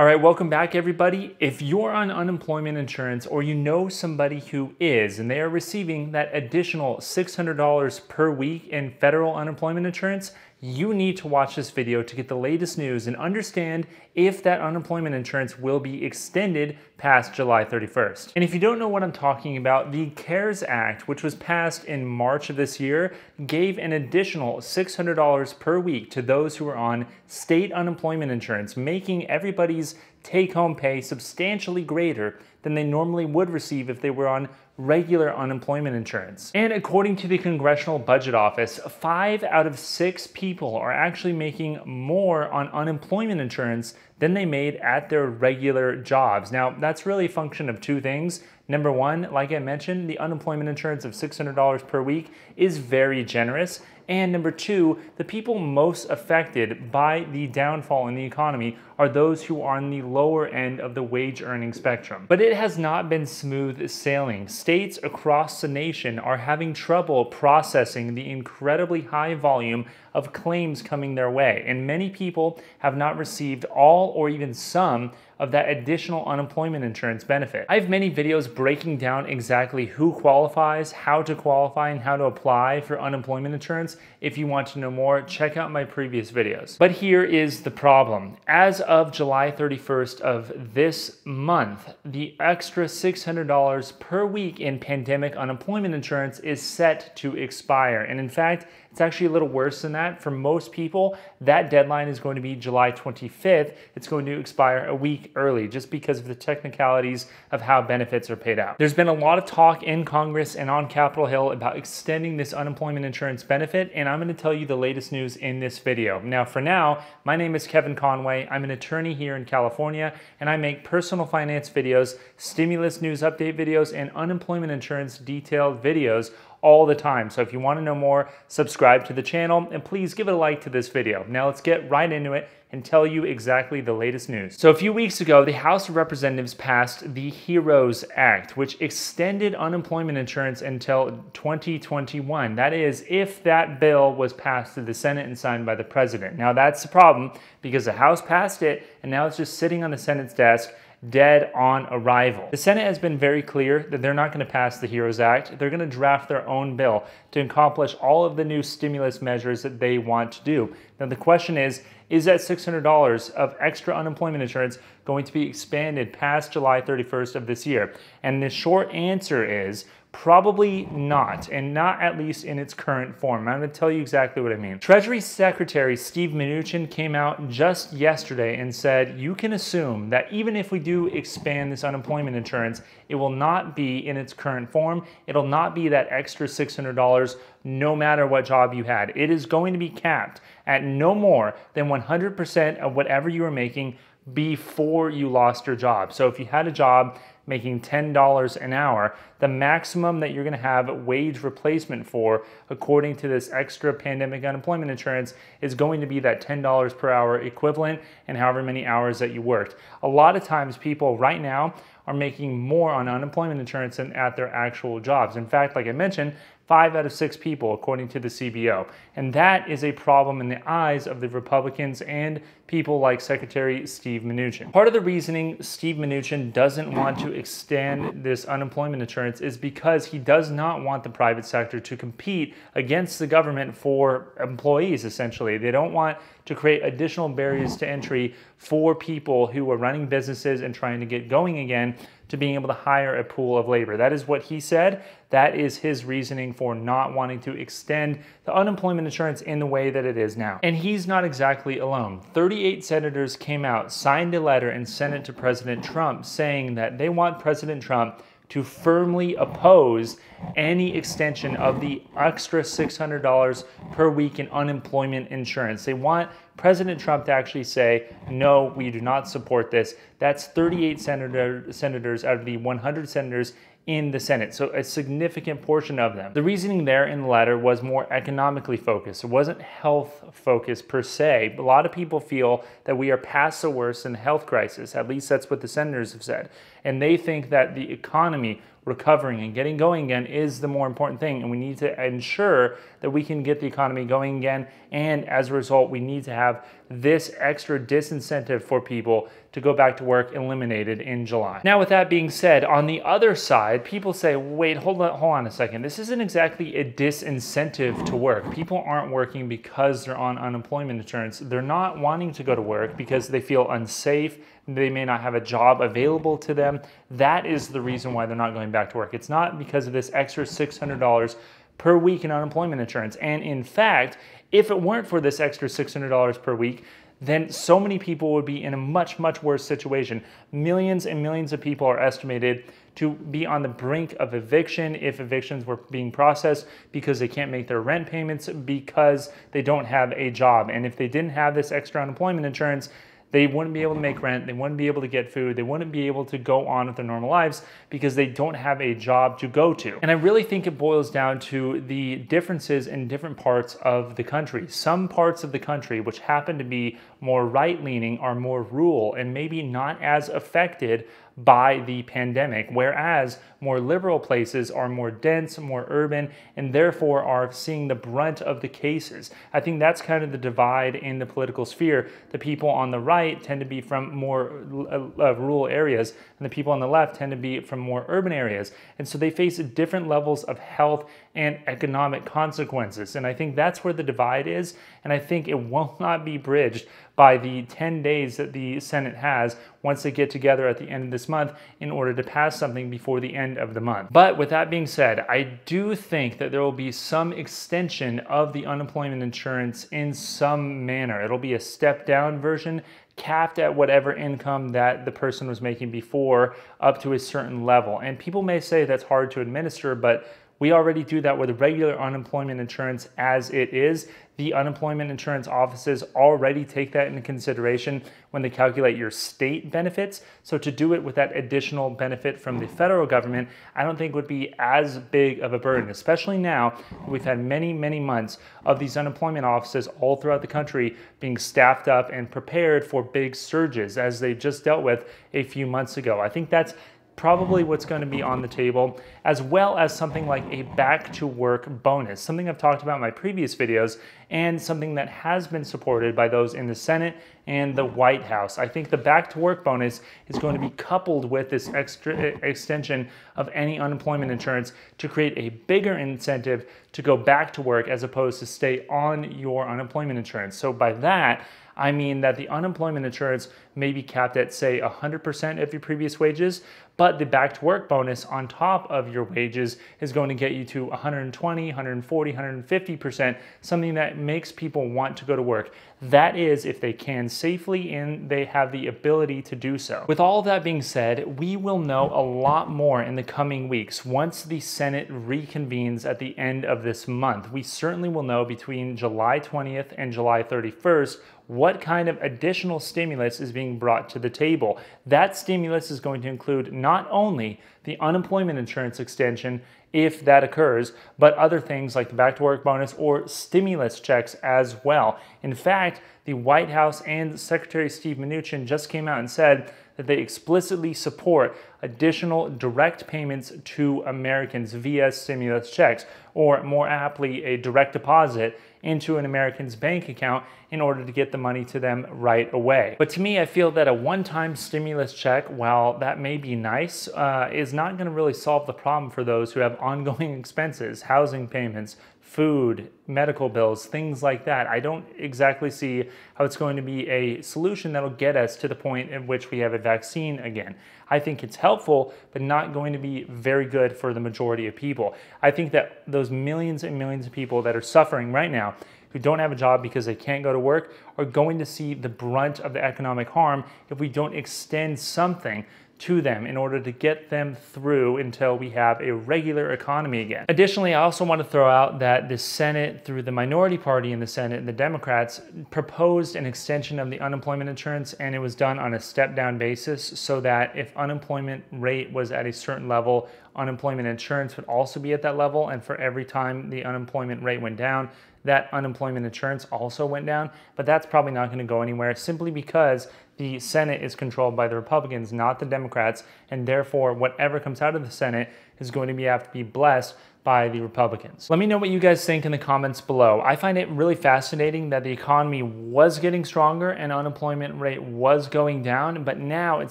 All right, welcome back, everybody. If you're on unemployment insurance or you know somebody who is and they are receiving that additional $600 per week in federal unemployment insurance, you need to watch this video to get the latest news and understand if that unemployment insurance will be extended past July 31st. And if you don't know what I'm talking about, the CARES Act, which was passed in March of this year, gave an additional $600 per week to those who are on state unemployment insurance, making everybody's take home pay substantially greater than they normally would receive if they were on regular unemployment insurance. And according to the Congressional Budget Office, five out of six people are actually making more on unemployment insurance than they made at their regular jobs. Now, that's really a function of two things. Number one, like I mentioned, the unemployment insurance of $600 per week is very generous. And number two, the people most affected by the downfall in the economy are those who are on the lower end of the wage earning spectrum. But it has not been smooth sailing. States across the nation are having trouble processing the incredibly high volume of claims coming their way, and many people have not received all or even some of that additional unemployment insurance benefit. I have many videos breaking down exactly who qualifies, how to qualify, and how to apply for unemployment insurance. If you want to know more, check out my previous videos. But here is the problem. As of July 31st of this month, the extra $600 per week in pandemic unemployment insurance is set to expire. And in fact, it's actually a little worse than that. For most people, that deadline is going to be July 25th. It's going to expire a week early just because of the technicalities of how benefits are paid out. There's been a lot of talk in Congress and on Capitol Hill about extending this unemployment insurance benefit, and I'm gonna tell you the latest news in this video. Now, for now, my name is Kevin Conway. I'm an attorney here in California, and I make personal finance videos, stimulus news update videos, and unemployment insurance detailed videos all the time. So if you wanna know more, subscribe to the channel and please give it a like to this video. Now let's get right into it and tell you exactly the latest news. So a few weeks ago, the House of Representatives passed the HEROES Act, which extended unemployment insurance until 2021. That is, if that bill was passed through the Senate and signed by the president. Now that's the problem because the House passed it and now it's just sitting on the Senate's desk dead on arrival. The Senate has been very clear that they're not going to pass the HEROES Act. They're going to draft their own bill to accomplish all of the new stimulus measures that they want to do. Now, the question is, is that $600 of extra unemployment insurance going to be expanded past July 31st of this year? And the short answer is Probably not, and not at least in its current form. I'm gonna tell you exactly what I mean. Treasury Secretary Steve Mnuchin came out just yesterday and said, you can assume that even if we do expand this unemployment insurance, it will not be in its current form. It'll not be that extra $600 no matter what job you had. It is going to be capped at no more than 100% of whatever you are making before you lost your job. So if you had a job making $10 an hour, the maximum that you're gonna have wage replacement for, according to this extra pandemic unemployment insurance, is going to be that $10 per hour equivalent and however many hours that you worked. A lot of times people right now are making more on unemployment insurance than at their actual jobs. In fact, like I mentioned, five out of six people, according to the CBO. And that is a problem in the eyes of the Republicans and people like Secretary Steve Mnuchin. Part of the reasoning Steve Mnuchin doesn't want to extend this unemployment insurance is because he does not want the private sector to compete against the government for employees, essentially. They don't want to create additional barriers to entry for people who are running businesses and trying to get going again to being able to hire a pool of labor. That is what he said. That is his reasoning for not wanting to extend the unemployment insurance in the way that it is now. And he's not exactly alone. 38 senators came out, signed a letter, and sent it to President Trump saying that they want President Trump to firmly oppose any extension of the extra $600 per week in unemployment insurance. They want President Trump to actually say, no, we do not support this. That's 38 senator, senators out of the 100 senators in the Senate, so a significant portion of them. The reasoning there in the letter was more economically focused. It wasn't health focused per se. A lot of people feel that we are past the worst in the health crisis. At least that's what the senators have said. And they think that the economy recovering and getting going again is the more important thing. And we need to ensure that we can get the economy going again. And as a result, we need to have this extra disincentive for people to go back to work eliminated in July. Now, with that being said, on the other side, people say, wait, hold on, hold on a second. This isn't exactly a disincentive to work. People aren't working because they're on unemployment insurance. They're not wanting to go to work because they feel unsafe they may not have a job available to them. That is the reason why they're not going back to work. It's not because of this extra $600 per week in unemployment insurance. And in fact, if it weren't for this extra $600 per week, then so many people would be in a much, much worse situation. Millions and millions of people are estimated to be on the brink of eviction if evictions were being processed because they can't make their rent payments because they don't have a job. And if they didn't have this extra unemployment insurance, they wouldn't be able to make rent. They wouldn't be able to get food. They wouldn't be able to go on with their normal lives because they don't have a job to go to. And I really think it boils down to the differences in different parts of the country. Some parts of the country, which happen to be more right leaning, are more rural and maybe not as affected by the pandemic, whereas more liberal places are more dense, more urban, and therefore are seeing the brunt of the cases. I think that's kind of the divide in the political sphere. The people on the right tend to be from more uh, uh rural areas, and the people on the left tend to be from more urban areas. And so they face different levels of health and economic consequences. And I think that's where the divide is. And I think it will not be bridged by the 10 days that the Senate has once they get together at the end of this month in order to pass something before the end of the month. But with that being said, I do think that there will be some extension of the unemployment insurance in some manner. It'll be a step down version capped at whatever income that the person was making before up to a certain level. And people may say that's hard to administer, but we already do that with regular unemployment insurance as it is. The unemployment insurance offices already take that into consideration when they calculate your state benefits. So to do it with that additional benefit from the federal government, I don't think would be as big of a burden, especially now we've had many, many months of these unemployment offices all throughout the country being staffed up and prepared for big surges as they just dealt with a few months ago. I think that's probably what's going to be on the table, as well as something like a back to work bonus, something I've talked about in my previous videos, and something that has been supported by those in the Senate and the White House. I think the back to work bonus is going to be coupled with this extra extension of any unemployment insurance to create a bigger incentive to go back to work as opposed to stay on your unemployment insurance. So by that, I mean that the unemployment insurance may be capped at, say, 100% of your previous wages, but the back to work bonus on top of your wages is going to get you to 120, 140, 150%, something that makes people want to go to work. That is if they can safely and they have the ability to do so. With all of that being said, we will know a lot more in the coming weeks once the Senate reconvenes at the end of this month. We certainly will know between July 20th and July 31st what kind of additional stimulus is being brought to the table. That stimulus is going to include not not only the unemployment insurance extension if that occurs, but other things like the back to work bonus or stimulus checks as well. In fact, the White House and Secretary Steve Mnuchin just came out and said that they explicitly support additional direct payments to Americans via stimulus checks, or more aptly, a direct deposit into an American's bank account in order to get the money to them right away. But to me, I feel that a one-time stimulus check, while that may be nice, uh, is not gonna really solve the problem for those who have ongoing expenses, housing payments, food, medical bills, things like that. I don't exactly see how it's going to be a solution that'll get us to the point at which we have a vaccine again. I think it's helpful, but not going to be very good for the majority of people. I think that those millions and millions of people that are suffering right now who don't have a job because they can't go to work are going to see the brunt of the economic harm if we don't extend something to them in order to get them through until we have a regular economy again. Additionally, I also want to throw out that the Senate, through the minority party in the Senate, the Democrats, proposed an extension of the unemployment insurance and it was done on a step down basis so that if unemployment rate was at a certain level, unemployment insurance would also be at that level. And for every time the unemployment rate went down, that unemployment insurance also went down, but that's probably not going to go anywhere simply because the Senate is controlled by the Republicans, not the Democrats, and therefore whatever comes out of the Senate is going to be, have to be blessed by the Republicans. Let me know what you guys think in the comments below. I find it really fascinating that the economy was getting stronger and unemployment rate was going down, but now it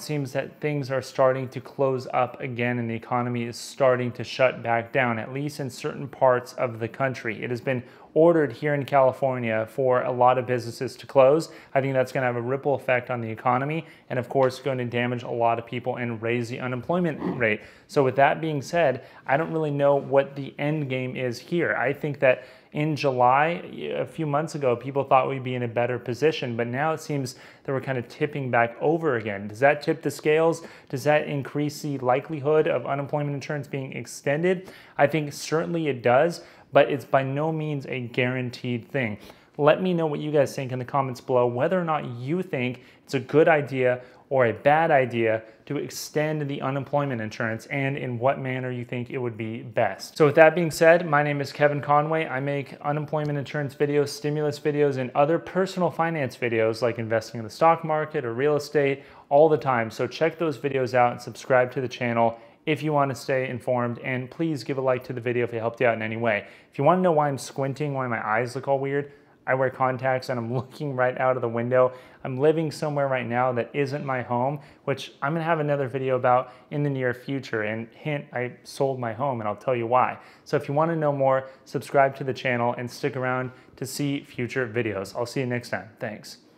seems that things are starting to close up again and the economy is starting to shut back down, at least in certain parts of the country. It has been ordered here in California for a lot of businesses to close. I think that's gonna have a ripple effect on the economy economy and of course going to damage a lot of people and raise the unemployment rate. So with that being said, I don't really know what the end game is here. I think that in July, a few months ago, people thought we'd be in a better position, but now it seems that we're kind of tipping back over again. Does that tip the scales? Does that increase the likelihood of unemployment insurance being extended? I think certainly it does, but it's by no means a guaranteed thing. Let me know what you guys think in the comments below, whether or not you think it's a good idea or a bad idea to extend the unemployment insurance and in what manner you think it would be best. So with that being said, my name is Kevin Conway. I make unemployment insurance videos, stimulus videos, and other personal finance videos like investing in the stock market or real estate all the time. So check those videos out and subscribe to the channel if you want to stay informed and please give a like to the video if it helped you out in any way. If you want to know why I'm squinting, why my eyes look all weird, I wear contacts and I'm looking right out of the window. I'm living somewhere right now that isn't my home, which I'm gonna have another video about in the near future. And hint, I sold my home and I'll tell you why. So if you wanna know more, subscribe to the channel and stick around to see future videos. I'll see you next time. Thanks.